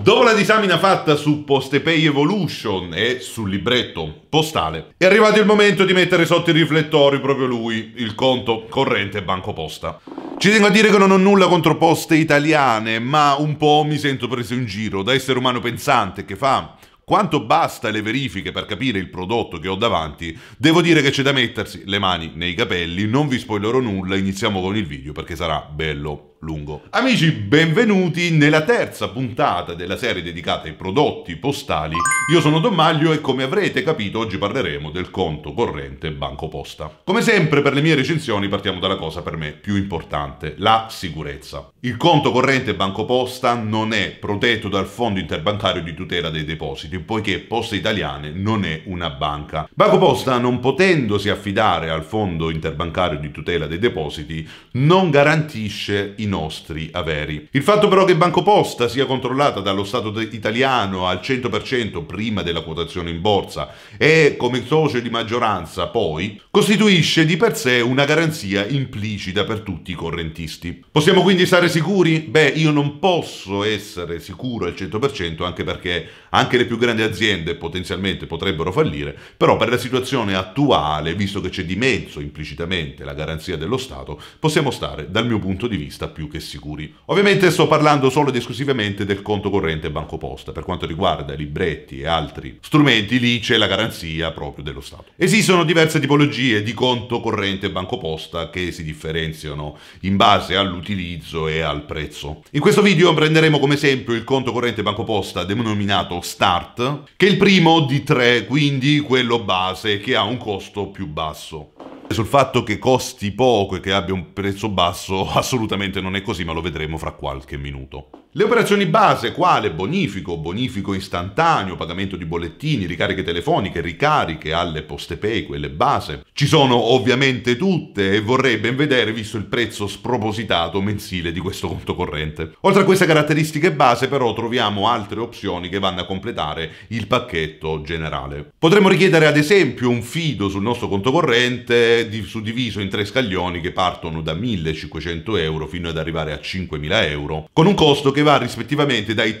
Dopo la disamina fatta su Postepay Evolution e sul libretto postale, è arrivato il momento di mettere sotto i riflettori proprio lui, il conto corrente Banco Posta. Ci tengo a dire che non ho nulla contro poste italiane, ma un po' mi sento preso in giro da essere umano pensante che fa quanto basta le verifiche per capire il prodotto che ho davanti, devo dire che c'è da mettersi le mani nei capelli, non vi spoilerò nulla, iniziamo con il video perché sarà bello lungo. Amici, benvenuti nella terza puntata della serie dedicata ai prodotti postali. Io sono Don Maglio e come avrete capito oggi parleremo del conto corrente Banco Posta. Come sempre per le mie recensioni partiamo dalla cosa per me più importante, la sicurezza. Il conto corrente Banco Posta non è protetto dal Fondo Interbancario di Tutela dei Depositi, poiché Poste Italiane non è una banca. Banco Posta, non potendosi affidare al Fondo Interbancario di Tutela dei Depositi, non garantisce in nostri averi. Il fatto però che BancoPosta sia controllata dallo Stato italiano al 100% prima della quotazione in borsa e come socio di maggioranza poi, costituisce di per sé una garanzia implicita per tutti i correntisti. Possiamo quindi stare sicuri? Beh, io non posso essere sicuro al 100% anche perché anche le più grandi aziende potenzialmente potrebbero fallire, però per la situazione attuale, visto che c'è di mezzo implicitamente la garanzia dello Stato, possiamo stare dal mio punto di vista più che sicuri. Ovviamente sto parlando solo ed esclusivamente del conto corrente BancoPosta, per quanto riguarda libretti e altri strumenti lì c'è la garanzia proprio dello Stato. Esistono diverse tipologie di conto corrente BancoPosta che si differenziano in base all'utilizzo e al prezzo. In questo video prenderemo come esempio il conto corrente BancoPosta denominato Start, che è il primo di tre, quindi quello base che ha un costo più basso. Sul fatto che costi poco e che abbia un prezzo basso assolutamente non è così, ma lo vedremo fra qualche minuto. Le operazioni base, quale bonifico, bonifico istantaneo, pagamento di bollettini, ricariche telefoniche, ricariche alle poste pay, quelle base, ci sono ovviamente tutte e vorrei ben vedere visto il prezzo spropositato mensile di questo conto corrente. Oltre a queste caratteristiche base però troviamo altre opzioni che vanno a completare il pacchetto generale. Potremmo richiedere ad esempio un fido sul nostro conto corrente suddiviso in tre scaglioni che partono da 1500 euro fino ad arrivare a 5000 euro, con un costo che che va rispettivamente dai 3,75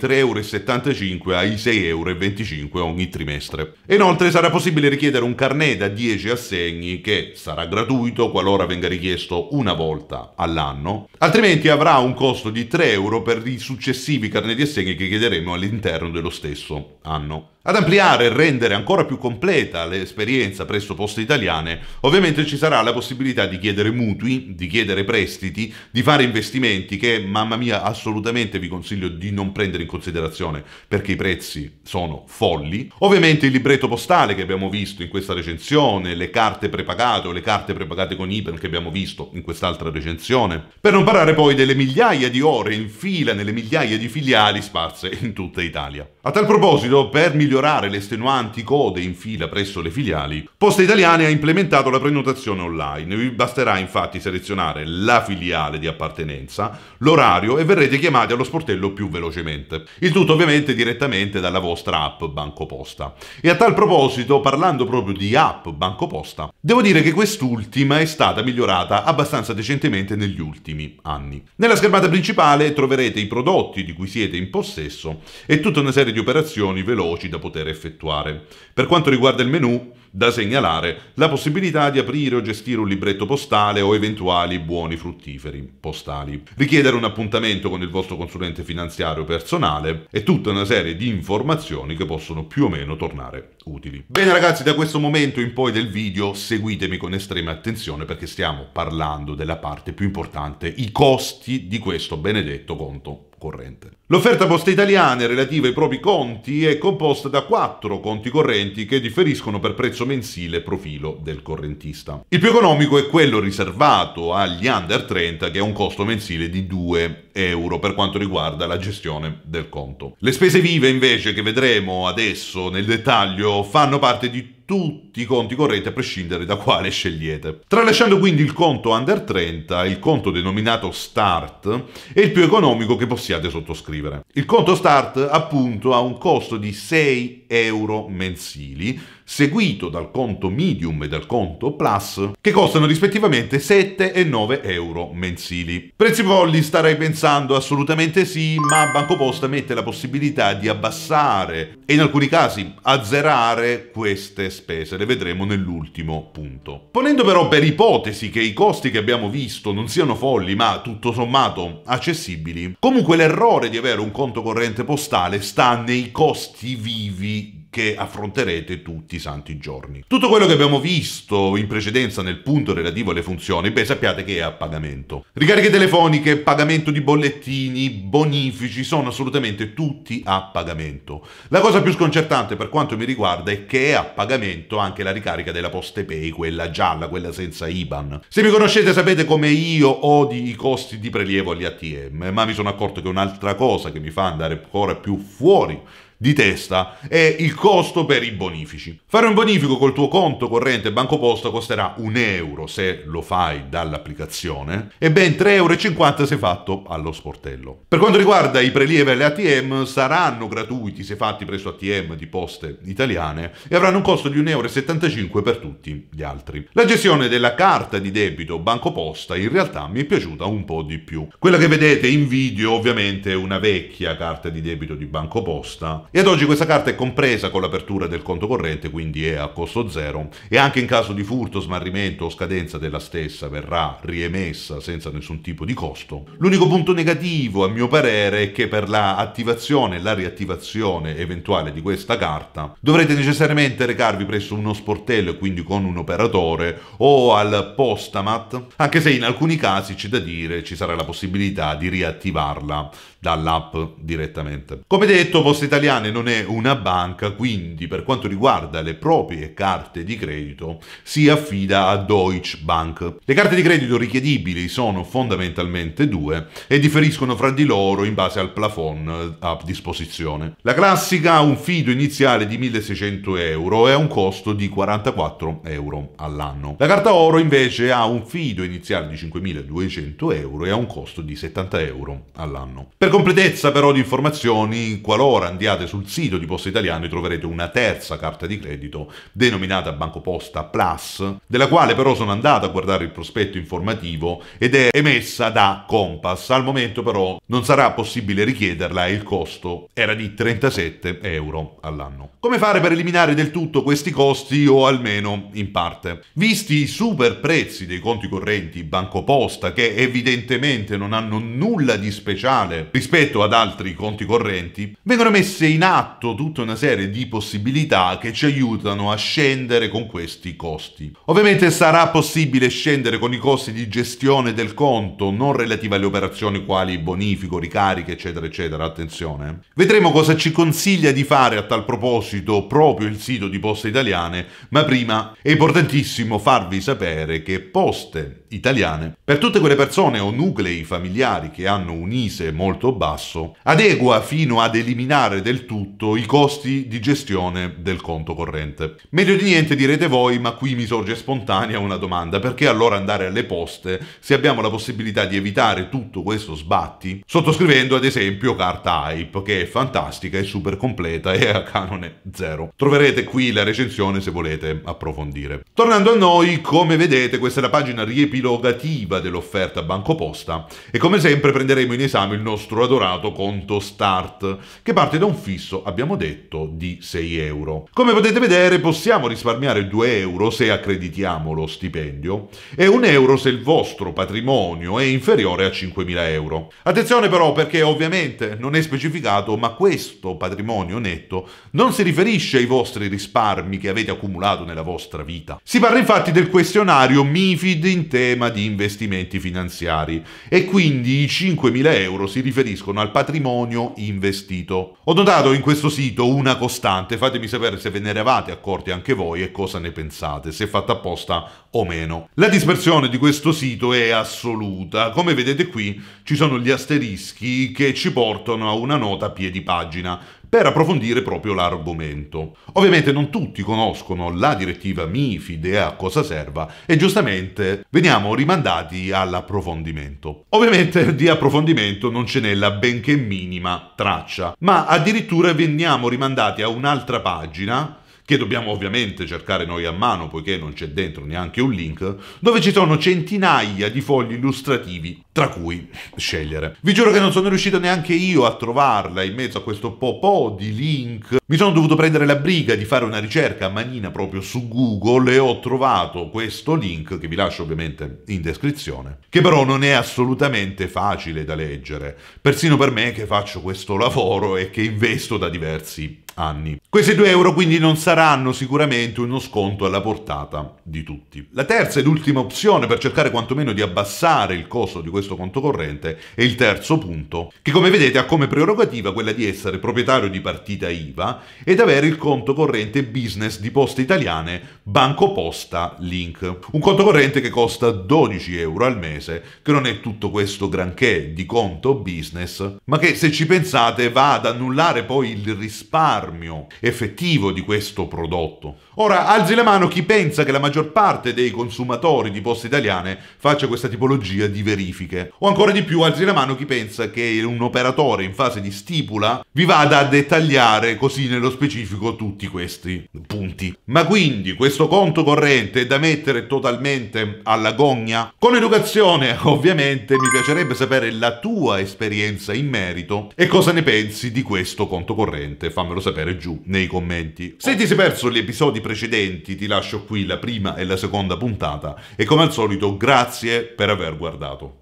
euro ai 6,25 euro ogni trimestre. Inoltre sarà possibile richiedere un carnet da 10 assegni che sarà gratuito qualora venga richiesto una volta all'anno, altrimenti avrà un costo di 3 euro per i successivi carnet di assegni che chiederemo all'interno dello stesso anno. Ad ampliare e rendere ancora più completa l'esperienza presso poste italiane, ovviamente ci sarà la possibilità di chiedere mutui, di chiedere prestiti, di fare investimenti che, mamma mia, assolutamente vi consiglio di non prendere in considerazione perché i prezzi sono folli. Ovviamente il libretto postale che abbiamo visto in questa recensione, le carte prepagate o le carte prepagate con IBAN che abbiamo visto in quest'altra recensione. Per non parlare poi delle migliaia di ore in fila nelle migliaia di filiali sparse in tutta Italia. A tal proposito, per migliorare migliorare le estenuanti code in fila presso le filiali, Poste Italiane ha implementato la prenotazione online. Vi basterà infatti selezionare la filiale di appartenenza, l'orario e verrete chiamati allo sportello più velocemente. Il tutto ovviamente direttamente dalla vostra app BancoPosta. E a tal proposito, parlando proprio di app BancoPosta, devo dire che quest'ultima è stata migliorata abbastanza decentemente negli ultimi anni. Nella schermata principale troverete i prodotti di cui siete in possesso e tutta una serie di operazioni veloci da poter poter effettuare. Per quanto riguarda il menu, da segnalare la possibilità di aprire o gestire un libretto postale o eventuali buoni fruttiferi postali, richiedere un appuntamento con il vostro consulente finanziario personale e tutta una serie di informazioni che possono più o meno tornare utili. Bene ragazzi, da questo momento in poi del video seguitemi con estrema attenzione perché stiamo parlando della parte più importante, i costi di questo benedetto conto corrente. L'offerta Poste Italiane relativa ai propri conti è composta da quattro conti correnti che differiscono per prezzo mensile profilo del correntista. Il più economico è quello riservato agli under 30 che ha un costo mensile di 2 euro per quanto riguarda la gestione del conto. Le spese vive invece che vedremo adesso nel dettaglio fanno parte di tutti i conti correnti a prescindere da quale scegliete. Tralasciando quindi il conto under 30, il conto denominato start è il più economico che possiate sottoscrivere. Il conto start appunto ha un costo di 6 euro mensili seguito dal conto Medium e dal conto Plus, che costano rispettivamente 7 e 9 euro mensili. Prezzi folli starei pensando assolutamente sì, ma BancoPosta mette la possibilità di abbassare e in alcuni casi azzerare queste spese, le vedremo nell'ultimo punto. Ponendo però per ipotesi che i costi che abbiamo visto non siano folli ma tutto sommato accessibili, comunque l'errore di avere un conto corrente postale sta nei costi vivi che affronterete tutti i santi giorni. Tutto quello che abbiamo visto in precedenza nel punto relativo alle funzioni, beh sappiate che è a pagamento. Ricariche telefoniche, pagamento di bollettini, bonifici, sono assolutamente tutti a pagamento. La cosa più sconcertante per quanto mi riguarda è che è a pagamento anche la ricarica della Poste Pay, quella gialla, quella senza IBAN. Se mi conoscete sapete come io odi i costi di prelievo agli ATM, ma mi sono accorto che un'altra cosa che mi fa andare ancora più fuori di testa è il costo per i bonifici. Fare un bonifico col tuo conto corrente banco posta costerà un euro se lo fai dall'applicazione e ben 3,50 euro se fatto allo sportello. Per quanto riguarda i prelievi alle ATM saranno gratuiti se fatti presso ATM di poste italiane e avranno un costo di 1,75 euro per tutti gli altri. La gestione della carta di debito banco posta in realtà mi è piaciuta un po' di più. Quella che vedete in video ovviamente è una vecchia carta di debito di banco posta e ad oggi questa carta è compresa con l'apertura del conto corrente, quindi è a costo zero e anche in caso di furto, smarrimento o scadenza della stessa verrà riemessa senza nessun tipo di costo. L'unico punto negativo, a mio parere, è che per la attivazione e la riattivazione eventuale di questa carta dovrete necessariamente recarvi presso uno sportello e quindi con un operatore o al postamat, anche se in alcuni casi c'è da dire ci sarà la possibilità di riattivarla dall'app direttamente. Come detto, Poste Italiana Italiane non è una banca, quindi per quanto riguarda le proprie carte di credito si affida a Deutsche Bank. Le carte di credito richiedibili sono fondamentalmente due e differiscono fra di loro in base al plafond eh, a disposizione. La classica ha un fido iniziale di 1600 euro e ha un costo di 44 euro all'anno. La carta oro invece ha un fido iniziale di 5200 euro e ha un costo di 70 euro all'anno. Per completezza però di informazioni, qualora andiate sul sito di Poste Italiane troverete una terza carta di credito denominata Banco Posta Plus, della quale però sono andato a guardare il prospetto informativo ed è emessa da Compass. Al momento però non sarà possibile richiederla e il costo era di 37 euro all'anno. Come fare per eliminare del tutto questi costi o almeno in parte? Visti i super prezzi dei conti correnti Banco Posta che evidentemente non hanno nulla di speciale rispetto ad altri conti correnti, vengono messe in in atto tutta una serie di possibilità che ci aiutano a scendere con questi costi. Ovviamente sarà possibile scendere con i costi di gestione del conto, non relativi alle operazioni quali bonifico, ricariche, eccetera, eccetera, attenzione. Eh. Vedremo cosa ci consiglia di fare a tal proposito proprio il sito di Poste Italiane, ma prima è importantissimo farvi sapere che Poste italiane. Per tutte quelle persone o nuclei familiari che hanno un ISE molto basso, adegua fino ad eliminare del tutto i costi di gestione del conto corrente. Meglio di niente direte voi, ma qui mi sorge spontanea una domanda, perché allora andare alle poste se abbiamo la possibilità di evitare tutto questo sbatti, sottoscrivendo ad esempio carta Hype, che è fantastica e super completa e a canone zero. Troverete qui la recensione se volete approfondire. Tornando a noi, come vedete questa è la pagina riepilogica riepilogativa dell'offerta BancoPosta e come sempre prenderemo in esame il nostro adorato conto Start, che parte da un fisso, abbiamo detto, di 6 euro. Come potete vedere possiamo risparmiare 2 euro se accreditiamo lo stipendio e 1 euro se il vostro patrimonio è inferiore a 5.000 euro. Attenzione però perché ovviamente non è specificato, ma questo patrimonio netto non si riferisce ai vostri risparmi che avete accumulato nella vostra vita. Si parla infatti del questionario MIFID intero sistema di investimenti finanziari e quindi i 5.000 euro si riferiscono al patrimonio investito. Ho notato in questo sito una costante, fatemi sapere se ve ne eravate accorti anche voi e cosa ne pensate, se è fatta apposta o meno. La dispersione di questo sito è assoluta, come vedete qui ci sono gli asterischi che ci portano a una nota a piedi pagina, per approfondire proprio l'argomento. Ovviamente non tutti conoscono la direttiva MIFID e a cosa serva e giustamente veniamo rimandati all'approfondimento. Ovviamente di approfondimento non ce n'è la benché minima traccia, ma addirittura veniamo rimandati a un'altra pagina che dobbiamo ovviamente cercare noi a mano poiché non c'è dentro neanche un link, dove ci sono centinaia di fogli illustrativi tra cui scegliere. Vi giuro che non sono riuscito neanche io a trovarla in mezzo a questo popò di link. Mi sono dovuto prendere la briga di fare una ricerca a manina proprio su Google e ho trovato questo link che vi lascio ovviamente in descrizione, che però non è assolutamente facile da leggere, persino per me che faccio questo lavoro e che investo da diversi anni. Questi 2 euro quindi non saranno sicuramente uno sconto alla portata di tutti. La terza ed ultima opzione per cercare quantomeno di abbassare il costo di questo conto corrente è il terzo punto, che come vedete ha come prerogativa quella di essere proprietario di partita IVA ed avere il conto corrente business di Poste Italiane Banco Posta Link. Un conto corrente che costa 12 euro al mese, che non è tutto questo granché di conto business, ma che se ci pensate va ad annullare poi il risparmio risparmio effettivo di questo prodotto. Ora, alzi la mano chi pensa che la maggior parte dei consumatori di poste italiane faccia questa tipologia di verifiche. O ancora di più, alzi la mano chi pensa che un operatore in fase di stipula vi vada a dettagliare così nello specifico tutti questi punti. Ma quindi questo conto corrente è da mettere totalmente alla gogna? Con educazione, ovviamente, mi piacerebbe sapere la tua esperienza in merito e cosa ne pensi di questo conto corrente. Fammelo sapere sapere giù nei commenti. Se ti sei perso gli episodi precedenti ti lascio qui la prima e la seconda puntata e come al solito grazie per aver guardato.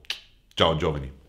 Ciao giovani!